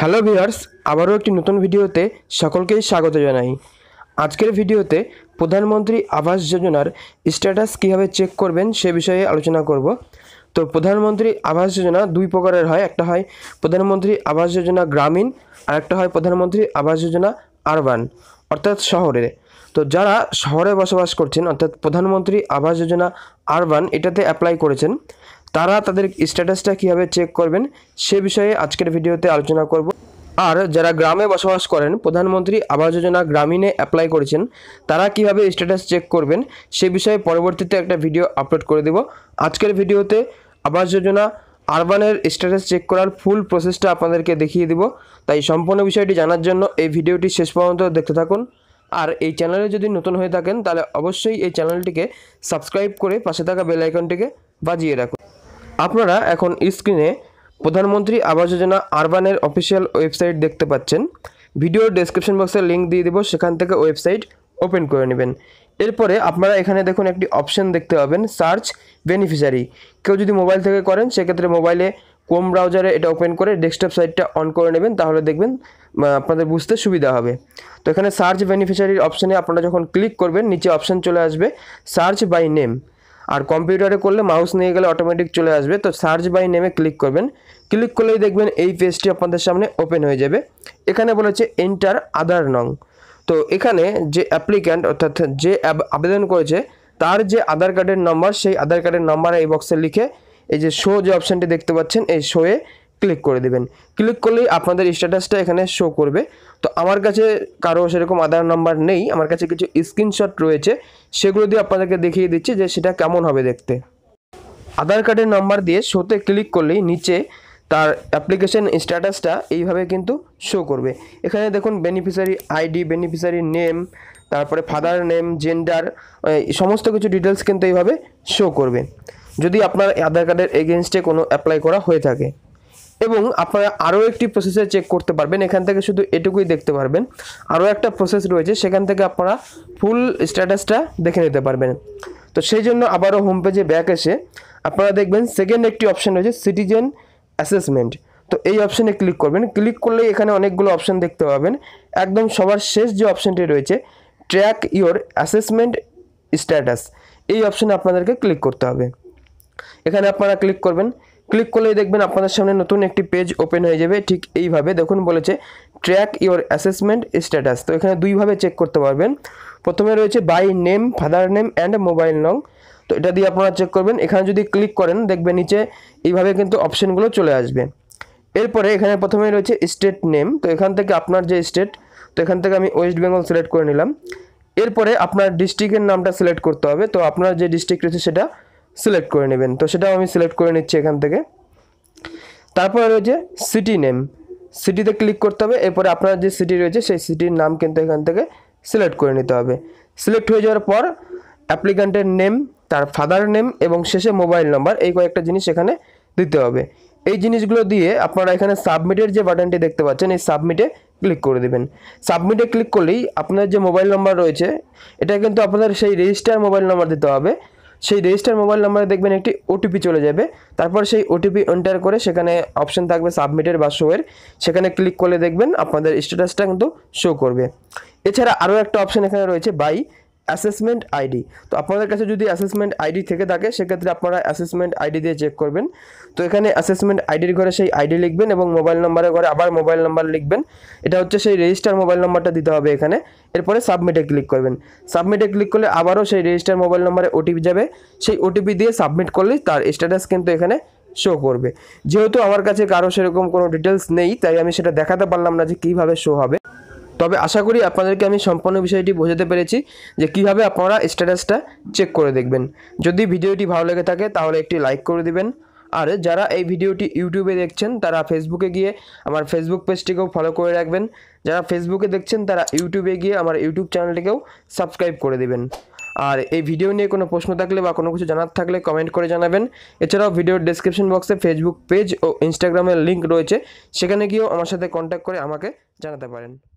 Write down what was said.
hello viewers আবারও একটি নতুন ভিডিওতে সকলকেই স্বাগত জানাই আজকের ভিডিওতে প্রধানমন্ত্রী আবাস যোজনার স্ট্যাটাস কীভাবে চেক করবেন সে বিষয়ে আলোচনা করব তো প্রধানমন্ত্রী আবাস যোজনা দুই প্রকারের হয় একটা হয় প্রধানমন্ত্রী আবাস যোজনা গ্রামীণ আর একটা হয় প্রধানমন্ত্রী আবাস যোজনা আরবান অর্থাৎ শহরে তো যারা শহরে বসবাস করছেন অর্থাৎ প্রধানমন্ত্রী আবাস যোজনা আরবান এটাতে অ্যাপ্লাই করেছেন তারা তাদের স্ট্যাটাসটা কীভাবে চেক করবেন সে বিষয়ে আজকের ভিডিওতে আলোচনা করব আর যারা গ্রামে বসবাস করেন প্রধানমন্ত্রী আবাস যোজনা গ্রামীণে অ্যাপ্লাই করেছেন তারা কিভাবে স্ট্যাটাস চেক করবেন সে বিষয়ে পরবর্তীতে একটা ভিডিও আপলোড করে দেব আজকের ভিডিওতে আবাস যোজনা আরবানের স্ট্যাটাস চেক করার ফুল প্রসেসটা আপনাদেরকে দেখিয়ে দিব তাই সম্পূর্ণ বিষয়টি জানার জন্য এই ভিডিওটি শেষ পর্যন্ত দেখতে থাকুন আর এই চ্যানেলে যদি নতুন হয়ে থাকেন তাহলে অবশ্যই এই চ্যানেলটিকে সাবস্ক্রাইব করে পাশে থাকা বেলাইকনটিকে বাজিয়ে রাখুন আপনারা এখন স্ক্রিনে প্রধানমন্ত্রী আবাস যোজনা আরবানের অফিসিয়াল ওয়েবসাইট দেখতে পাচ্ছেন ভিডিও ডেসক্রিপশন বক্সে লিঙ্ক দিয়ে দেবো সেখান থেকে ওয়েবসাইট ওপেন করে নেবেন এরপরে আপনারা এখানে দেখুন একটি অপশন দেখতে পাবেন সার্চ বেনিফিশিয়ারি কেউ যদি মোবাইল থেকে করেন সেক্ষেত্রে মোবাইলে কোম ব্রাউজারে এটা ওপেন করে ডেস্কটপ সাইটটা অন করে নেবেন তাহলে দেখবেন আপনাদের বুঝতে সুবিধা হবে তো এখানে সার্চ বেনিফিশিয়ারির অপশানে আপনারা যখন ক্লিক করবেন নিচে অপশান চলে আসবে সার্চ বাই নেম আর কম্পিউটারে করলে মাউস নিয়ে গেলে অটোমেটিক চলে আসবে তো সার্চ বাই নেমে ক্লিক করবেন ক্লিক করলেই দেখবেন এই পেজটি আপনাদের সামনে ওপেন হয়ে যাবে এখানে বলেছে এন্টার আদার নং তো এখানে যে অ্যাপ্লিক্যান্ট অর্থাৎ যে আবেদন করেছে তার যে আধার কার্ডের নম্বর সেই আধার কার্ডের নম্বর এই বক্সে লিখে এই যে শো যে অপশানটি দেখতে পাচ্ছেন এই শোয়ে ক্লিক করে দেবেন ক্লিক করলেই আপনাদের স্ট্যাটাসটা এখানে শো করবে তো আমার কাছে কারো সেরকম আধার নাম্বার নেই আমার কাছে কিছু স্ক্রিনশট রয়েছে সেগুলো দিয়ে আপনাদেরকে দেখিয়ে দিচ্ছি যে সেটা কেমন হবে দেখতে আধার কার্ডের নাম্বার দিয়ে শোতে ক্লিক করলেই নিচে তার অ্যাপ্লিকেশন স্ট্যাটাসটা এইভাবে কিন্তু শো করবে এখানে দেখুন বেনিফিশিয়ারি আইডি বেনিফিশিয়ারি নেম তারপরে ফাদার নেম জেন্ডার সমস্ত কিছু ডিটেলস কিন্তু এইভাবে শো করবে যদি আপনার আধার কার্ডের এগেনস্টে কোনো অ্যাপ্লাই করা হয়ে থাকে এবং আপনারা আরও একটি প্রসেসে চেক করতে পারবেন এখান থেকে শুধু এটুকুই দেখতে পারবেন আরও একটা প্রসেস রয়েছে সেখান থেকে আপনারা ফুল স্ট্যাটাসটা দেখে নিতে পারবেন তো সেই জন্য আবারও হোম পেজে ব্যাক এসে আপনারা দেখবেন সেকেন্ড একটি অপশান রয়েছে সিটিজেন অ্যাসেসমেন্ট তো এই অপশানে ক্লিক করবেন ক্লিক করলে এখানে অনেকগুলো অপশান দেখতে পাবেন একদম সবার শেষ যে অপশানটি রয়েছে ট্র্যাক ইওর অ্যাসেসমেন্ট স্ট্যাটাস এই অপশানে আপনাদেরকে ক্লিক করতে হবে এখানে আপনারা ক্লিক করবেন ক্লিক করলেই দেখবেন আপনাদের সামনে নতুন একটি পেজ ওপেন হয়ে যাবে ঠিক এইভাবে দেখুন বলেছে ট্র্যাক ইওর অ্যাসেসমেন্ট স্ট্যাটাস তো এখানে দুইভাবে চেক করতে পারবেন প্রথমে রয়েছে by name father name and mobile নং তো এটা দিয়ে আপনারা চেক করবেন এখানে যদি ক্লিক করেন দেখবেন নিচে এইভাবে কিন্তু অপশানগুলো চলে আসবে এরপরে এখানে প্রথমে রয়েছে স্টেট নেম তো এখান থেকে আপনার যে স্টেট তো এখান থেকে আমি ওয়েস্ট বেঙ্গল সিলেক্ট করে নিলাম এরপরে আপনার ডিস্ট্রিক্টের নামটা সিলেক্ট করতে হবে তো আপনার যে ডিস্ট্রিক্ট রয়েছে সেটা সিলেক্ট করে নেবেন তো সেটাও আমি সিলেক্ট করে নিচ্ছি এখান থেকে তারপরে রয়েছে সিটি নেম সিটিতে ক্লিক করতে হবে এরপরে আপনার যে সিটি রয়েছে সেই সিটির নাম কিন্তু এখান থেকে সিলেক্ট করে নিতে হবে সিলেক্ট হয়ে যাওয়ার পর অ্যাপ্লিকান্টের নেম তার ফাদার নেম এবং শেষে মোবাইল নাম্বার এই কয়েকটা জিনিস এখানে দিতে হবে এই জিনিসগুলো দিয়ে আপনারা এখানে সাবমিটের যে বাটনটি দেখতে পাচ্ছেন এই সাবমিটে ক্লিক করে দেবেন সাবমিটে ক্লিক করলেই আপনার যে মোবাইল নাম্বার রয়েছে এটা কিন্তু আপনাদের সেই রেজিস্টার মোবাইল নাম্বার দিতে হবে সেই রেজিস্টার মোবাইল নাম্বারে দেখবেন একটি ওটিপি চলে যাবে তারপর সেই ওটিপি এন্টার করে সেখানে অপশান থাকবে সাবমিটের বা শোয়ের সেখানে ক্লিক করলে দেখবেন আপনাদের স্ট্যাটাসটা কিন্তু শো করবে এছাড়া আরও একটা অপশান এখানে রয়েছে বাই অ্যাসেসমেন্ট আইডি তো আপনাদের কাছে যদি অ্যাসেসমেন্ট আইডি থেকে থাকে সেক্ষেত্রে আপনারা অ্যাসেসমেন্ট আইডি দিয়ে চেক করবেন তো এখানে অ্যাসেসমেন্ট আইডির ঘরে সেই আইডি লিখবেন এবং মোবাইল নম্বরের ঘরে আবার মোবাইল নাম্বার লিখবেন এটা হচ্ছে সেই রেজিস্টার মোবাইল নাম্বারটা দিতে হবে এখানে এরপরে সাবমিটে ক্লিক করবেন সাবমিটে ক্লিক করলে আবারও সেই রেজিস্টার মোবাইল নম্বরে ওটিপি যাবে সেই ওটিপি দিয়ে সাবমিট করলেই তার স্ট্যাটাস কিন্তু এখানে শো করবে যেহেতু আমার কাছে কারো সেরকম কোনো ডিটেলস নেই তাই আমি সেটা দেখাতে পারলাম না যে কীভাবে শো হবে তবে আশা করি আপনাদেরকে আমি সম্পূর্ণ বিষয়টি বোঝাতে পেরেছি যে কিভাবে আপনারা স্ট্যাটাসটা চেক করে দেখবেন যদি ভিডিওটি ভালো লেগে থাকে তাহলে একটি লাইক করে দিবেন আর যারা এই ভিডিওটি ইউটিউবে দেখছেন তারা ফেসবুকে গিয়ে আমার ফেসবুক পেজটিকেও ফলো করে রাখবেন যারা ফেসবুকে দেখছেন তারা ইউটিউবে গিয়ে আমার ইউটিউব চ্যানেলটিকেও সাবস্ক্রাইব করে দেবেন আর এই ভিডিও নিয়ে কোনো প্রশ্ন থাকলে বা কোনো কিছু জানার থাকলে কমেন্ট করে জানাবেন এছাড়াও ভিডিওর ডিসক্রিপশন বক্সে ফেসবুক পেজ ও ইনস্টাগ্রামের লিঙ্ক রয়েছে সেখানে গিয়েও আমার সাথে কন্ট্যাক্ট করে আমাকে জানাতে পারেন